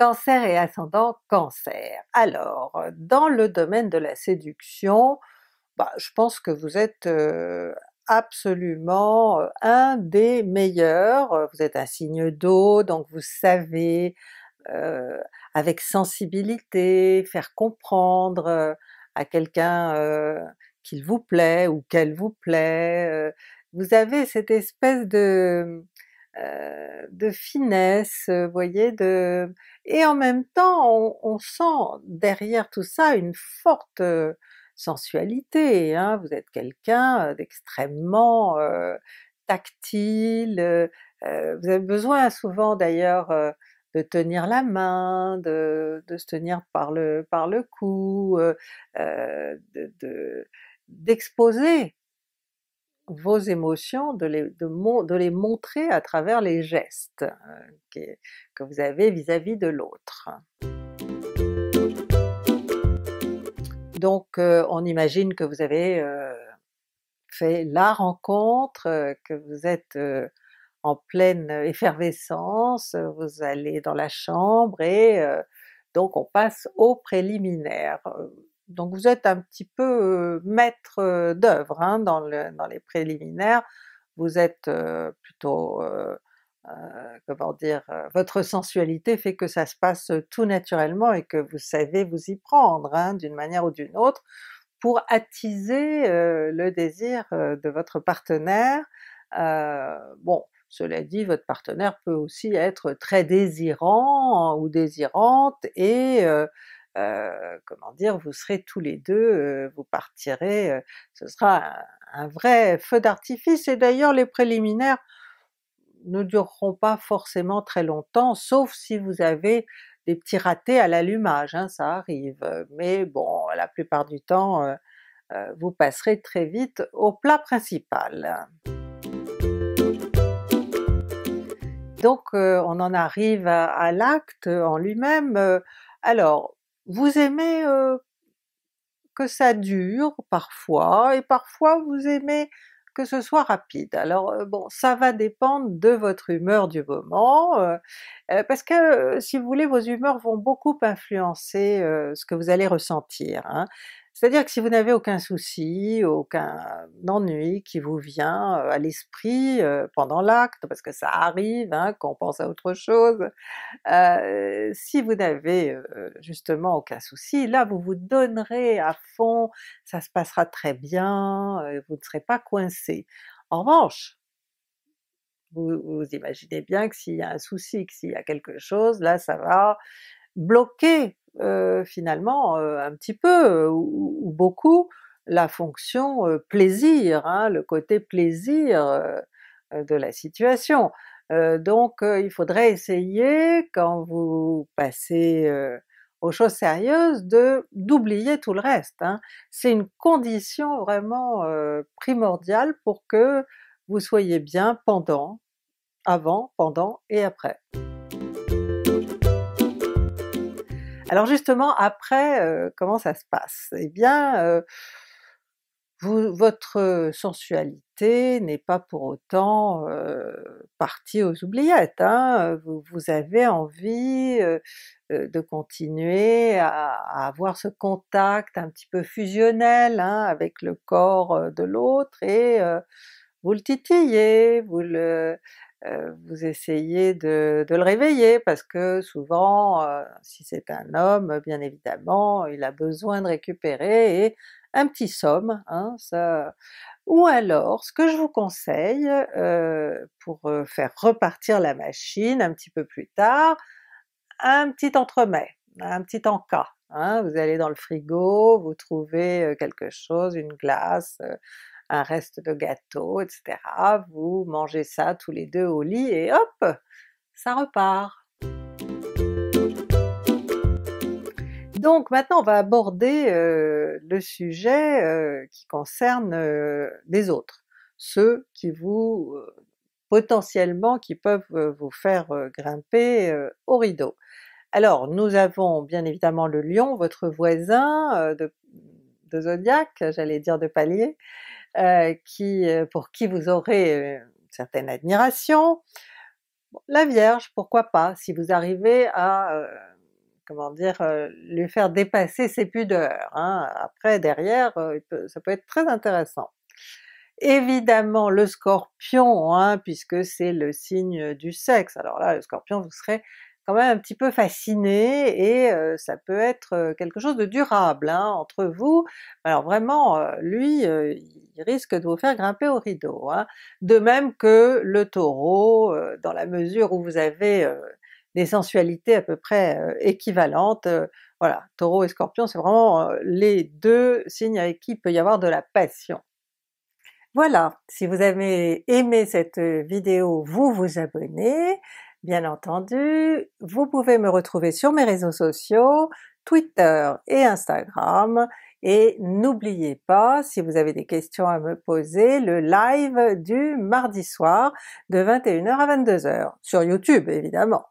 Cancer et ascendant Cancer. Alors, dans le domaine de la séduction, bah, je pense que vous êtes euh, absolument euh, un des meilleurs. Vous êtes un signe d'eau, donc vous savez euh, avec sensibilité faire comprendre à quelqu'un qu'il vous plaît ou qu'elle vous plaît. Vous avez cette espèce de euh, de finesse, euh, vous voyez, et en même temps on, sent derrière tout ça une forte euh, sensualité, hein. vous êtes quelqu'un d'extrêmement tactile, vous avez besoin souvent d'ailleurs de tenir la main, de, se tenir par le, par le cou, d'exposer vos émotions, de les, de, de les, montrer à travers les gestes euh, que, vous avez vis-à-vis de l'autre. Donc euh, on imagine que vous avez euh, fait la rencontre, que vous êtes en pleine effervescence, vous allez dans la chambre et donc on passe aux préliminaires. Donc vous êtes un petit peu maître d'œuvre hein, dans, les préliminaires, vous êtes plutôt, comment dire, votre sensualité fait que ça se passe tout naturellement et que vous savez vous y prendre hein, d'une manière ou d'une autre pour attiser le désir de votre partenaire. bon, cela dit, votre partenaire peut aussi être très désirant ou désirante et euh, comment dire, vous serez tous les deux, euh, vous partirez, euh, ce sera un, vrai feu d'artifice et d'ailleurs les préliminaires ne dureront pas forcément très longtemps, sauf si vous avez des petits ratés à l'allumage, hein, ça arrive, mais bon, la plupart du temps, vous passerez très vite au plat principal. Donc on en arrive à, à l'acte en lui-même. Alors vous aimez que ça dure parfois, et parfois vous aimez que ce soit rapide. Alors bon, ça va dépendre de votre humeur du moment, parce que si vous voulez, vos humeurs vont beaucoup influencer ce que vous allez ressentir. Hein. C'est-à-dire que si vous n'avez aucun souci, aucun ennui qui vous vient euh, à l'esprit euh, pendant l'acte, parce que ça arrive hein, qu'on pense à autre chose, euh, si vous n'avez justement aucun souci, là vous vous donnerez à fond, ça se passera très bien, vous ne serez pas coincé. En revanche, vous imaginez bien que s'il y a un souci, que s'il y a quelque chose, là ça va bloquer euh, finalement euh, un petit peu ou, beaucoup la fonction euh, plaisir, hein, le côté plaisir de la situation. donc il faudrait essayer quand vous passez aux choses sérieuses de d'oublier tout le reste. Hein. C'est une condition vraiment primordiale pour que vous soyez bien pendant, avant, pendant et après. Alors justement, après, euh, comment ça se passe? Eh bien, euh, votre euh, sensualité n'est pas pour autant partie aux oubliettes, hein. vous, avez envie de continuer à, avoir ce contact un petit peu fusionnel hein, avec le corps de l'autre et vous le titillez, vous le euh, vous essayez de, le réveiller parce que souvent, euh, si c'est un homme, bien évidemment, il a besoin de récupérer et un petit somme, hein, ça... Ou alors, ce que je vous conseille euh, pour faire repartir la machine un petit peu plus tard, un petit entremets, un petit encas. Hein. vous allez dans le frigo, vous trouvez quelque chose, une glace, un reste de gâteau, etc. Vous mangez ça tous les deux au lit et hop, ça repart. Donc maintenant on va aborder euh, le sujet euh, qui concerne des euh, les autres, ceux qui vous potentiellement qui peuvent vous faire grimper au rideau. Alors nous avons bien évidemment le lion, votre voisin de, de zodiaque, j'allais dire de palier, euh, qui, euh, pour qui vous aurez euh, une certaine admiration. La Vierge, pourquoi pas, si vous arrivez à comment dire, lui faire dépasser ses pudeurs. Hein. Après, derrière, ça peut être très intéressant. Évidemment le Scorpion, hein, puisque c'est le signe du sexe. Alors là, le Scorpion, vous serez quand même un petit peu fasciné et ça peut être quelque chose de durable hein, entre vous. Alors vraiment, lui, il risque de vous faire grimper au rideau. Hein. De même que le Taureau, dans la mesure où vous avez des sensualités à peu près équivalentes, voilà, Taureau et Scorpion, c'est vraiment les deux signes avec qui il peut y avoir de la passion. Voilà, si vous avez aimé cette vidéo, vous vous abonnez, Bien entendu, vous pouvez me retrouver sur mes réseaux sociaux, Twitter et Instagram, et n'oubliez pas, si vous avez des questions à me poser, le live du mardi soir de 21h à 22h, sur YouTube évidemment.